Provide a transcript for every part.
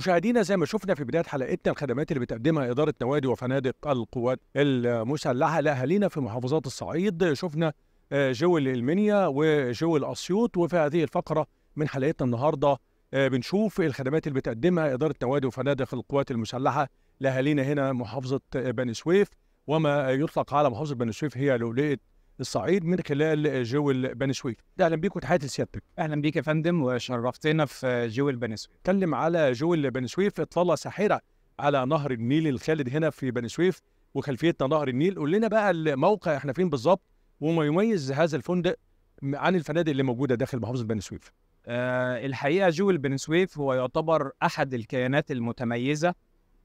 مشاهدينا زي ما شفنا في بدايه حلقتنا الخدمات اللي بتقدمها اداره نوادي وفنادق القوات المسلحه لاهالينا في محافظات الصعيد شفنا آه، جو المنيا وجو اسيوط وفي هذه الفقره من حلقتنا النهارده آه، بنشوف الخدمات اللي بتقدمها اداره نوادي وفنادق القوات المسلحه لاهالينا هنا محافظه آه، بني سويف وما يطلق على محافظه بني سويف هي لؤلؤه الصعيد من خلال جويل بني سويف اهلا بيك وتحياتي لسيادتك اهلا بيك يا فندم وشرفتنا في جويل بني سويف اتكلم على جويل بني سويف اطلاله ساحره على نهر النيل الخالد هنا في بني سويف وخلفيتنا نهر النيل قول لنا بقى الموقع احنا فين بالظبط وما يميز هذا الفندق عن الفنادق اللي موجوده داخل محافظه بني سويف آه الحقيقه جويل بني سويف هو يعتبر احد الكيانات المتميزه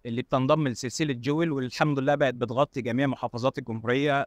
اللي بتنضم لسلسله جويل والحمد لله بقت بتغطي جميع محافظات الجمهوريه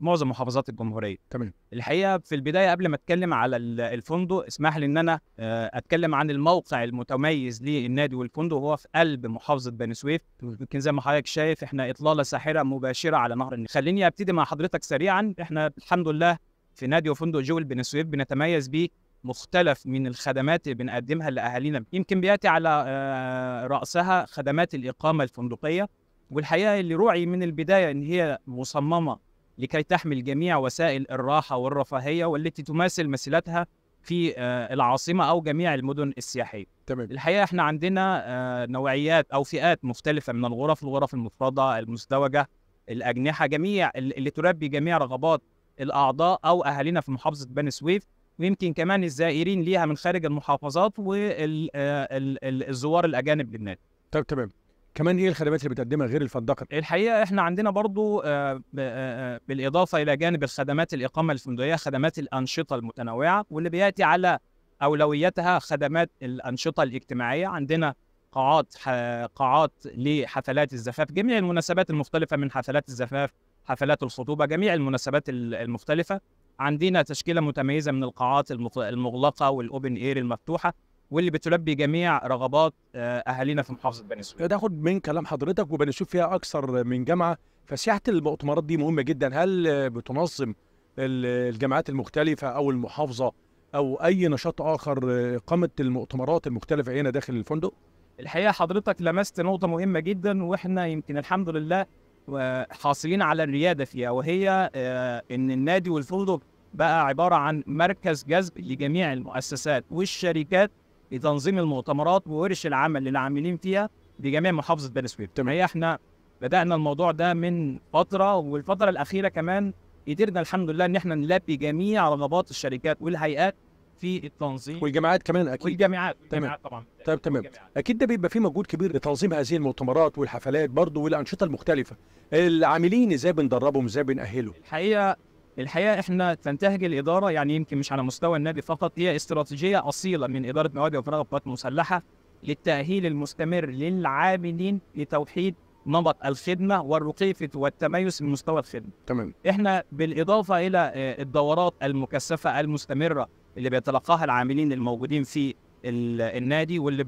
معظم محافظات الجمهوريه تمام الحقيقه في البدايه قبل ما اتكلم على الفندق اسمح لي ان انا آه، اتكلم عن الموقع المتميز للنادي والفندق وهو في قلب محافظه بني سويف يمكن زي ما حضرتك شايف احنا اطلاله ساحره مباشره على نهر النيل خليني ابتدي مع حضرتك سريعا احنا الحمد لله في نادي وفندق جويل بني سويف بنتميز بيه مختلف من الخدمات اللي بنقدمها لاهالينا يمكن بياتي على آه، راسها خدمات الاقامه الفندقيه والحقيقه اللي روعي من البدايه ان هي مصممه لكي تحمل جميع وسائل الراحه والرفاهيه والتي تماثل مثيلتها في آه، العاصمه او جميع المدن السياحيه. تمام. الحقيقه احنا عندنا آه، نوعيات او فئات مختلفه من الغرف، الغرف المفرده، المزدوجه، الاجنحه، جميع اللي تلبي جميع رغبات الاعضاء او اهالينا في محافظه بني سويف ويمكن كمان الزائرين ليها من خارج المحافظات والزوار آه، الاجانب للنادي. طيب تمام كمان ايه الخدمات اللي بتقدمها غير الفندقه؟ الحقيقه احنا عندنا برضو آه، آه، بالاضافه الى جانب الخدمات الاقامه الفندقيه خدمات الانشطه المتنوعه واللي بياتي على اولوياتها خدمات الانشطه الاجتماعيه عندنا قاعات قاعات لحفلات الزفاف جميع المناسبات المختلفه من حفلات الزفاف حفلات الخطوبه جميع المناسبات المختلفه عندنا تشكيله متميزه من القاعات المغلقه والاوبن اير المفتوحه واللي بتلبي جميع رغبات آه، اهالينا في محافظه بني سويف. تاخد من كلام حضرتك وبني سويف فيها اكثر من جامعه فسياحه المؤتمرات دي مهمه جدا هل بتنظم الجامعات المختلفه او المحافظه او اي نشاط اخر اقامه المؤتمرات المختلفه هنا داخل الفندق؟ الحقيقه حضرتك لمست نقطه مهمه جدا واحنا يمكن الحمد لله حاصلين على الرياده فيها وهي آه، ان النادي والفندق بقى عباره عن مركز جذب لجميع المؤسسات والشركات لتنظيم المؤتمرات وورش العمل للعاملين فيها بجميع محافظه بني سويف تمام احنا بدانا الموضوع ده من فتره والفتره الاخيره كمان قدرنا الحمد لله ان احنا نلبي جميع رغبات الشركات والهيئات في التنظيم والجامعات كمان اكيد والجامعات تمام طبعا طيب تمام والجامعات. اكيد ده بيبقى في مجهود كبير لتنظيم هذه المؤتمرات والحفلات برضه والانشطه المختلفه العاملين ازاي بندربهم ازاي بنأهلهم الحقيقه الحقيقه احنا تنتهج الاداره يعني يمكن مش على مستوى النادي فقط هي استراتيجيه اصيله من اداره مواد وفراغ القوات المسلحه للتأهيل المستمر للعاملين لتوحيد نمط الخدمه والرقيفه والتميز من مستوى الخدمه. تمام. احنا بالاضافه الى آه، الدورات المكثفه المستمره اللي بيتلقاها العاملين الموجودين في النادي واللي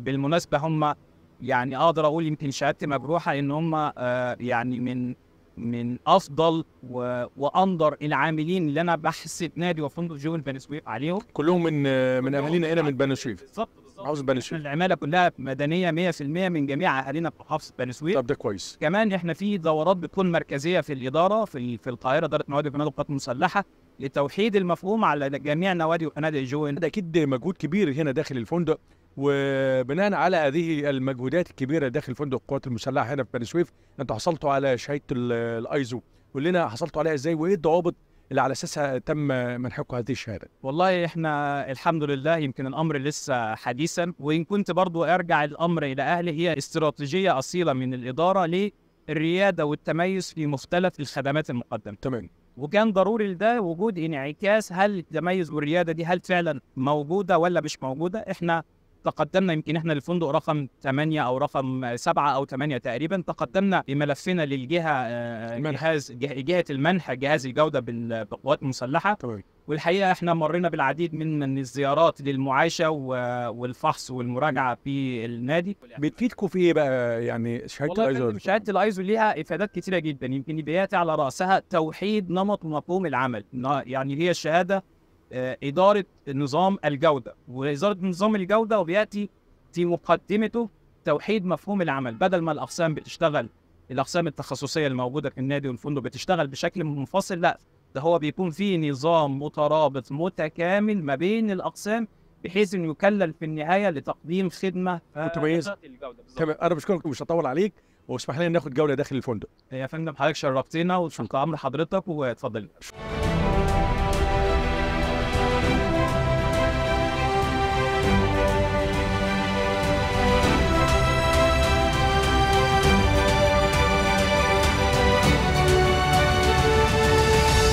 بالمناسبه هم يعني اقدر اقول يمكن شهادتي مجروحه ان هم آه، يعني من من افضل و... وانظر العاملين اللي انا بحسب نادي وفندق جبل بني سويف عليهم كلهم من آه، من اهالينا هنا من بني سويف بالظبط محافظه بني سويف العماله كلها مدنيه 100% من جميع اهالينا في محافظه بني سويف طب ده كويس كمان احنا في دورات بتكون مركزيه في الاداره في في القاهره اداره مواد البناء القوات المسلحه لتوحيد المفهوم على جميع نوادي وفنادق جوين ده اكيد مجهود كبير هنا داخل الفندق وبناء على هذه المجهودات الكبيره داخل فندق القوات المسلحه هنا في بني سويف انتوا حصلتوا على شهاده الايزو قول لنا حصلتوا عليها ازاي وايه الضوابط اللي على اساسها تم منحكم هذه الشهاده والله احنا الحمد لله يمكن الامر لسه حديثا وان كنت برضو ارجع الامر الى اهلي هي استراتيجيه اصيله من الاداره للرياده والتميز في مختلف الخدمات المقدمه تمام وكان ضروري لده وجود انعكاس هل التميز والرياده دي هل فعلا موجوده ولا مش موجوده احنا تقدمنا يمكن احنا الفندق رقم 8 او رقم 7 او 8 تقريبا تقدمنا بملفنا للجهه آه، جهاز جهه المنح جهاز الجوده بالقوات المسلحه والحقيقه احنا مرينا بالعديد من الزيارات للمعايشه والفحص والمراجعه في النادي بتفيدكم في ايه بقى يعني شهاده الايزو شهاده الايزو ليها افادات كثيره جدا يمكن بياتي على راسها توحيد نمط ومفهوم العمل يعني هي الشهاده آه، اداره نظام الجوده واداره نظام الجوده وبياتي في مقدمته توحيد مفهوم العمل بدل ما الاقسام بتشتغل الاقسام التخصصيه الموجوده في النادي والفندق بتشتغل بشكل منفصل لا ده هو بيكون فيه نظام مترابط متكامل ما بين الاقسام بحيث انه يكلل في النهايه لتقديم خدمه متميزه تمام انا بشكرك ومش هطول عليك واسمح لنا ناخد جوله داخل الفندق يا فندم حضرتك شرفتنا وشكرا امر حضرتك واتفضل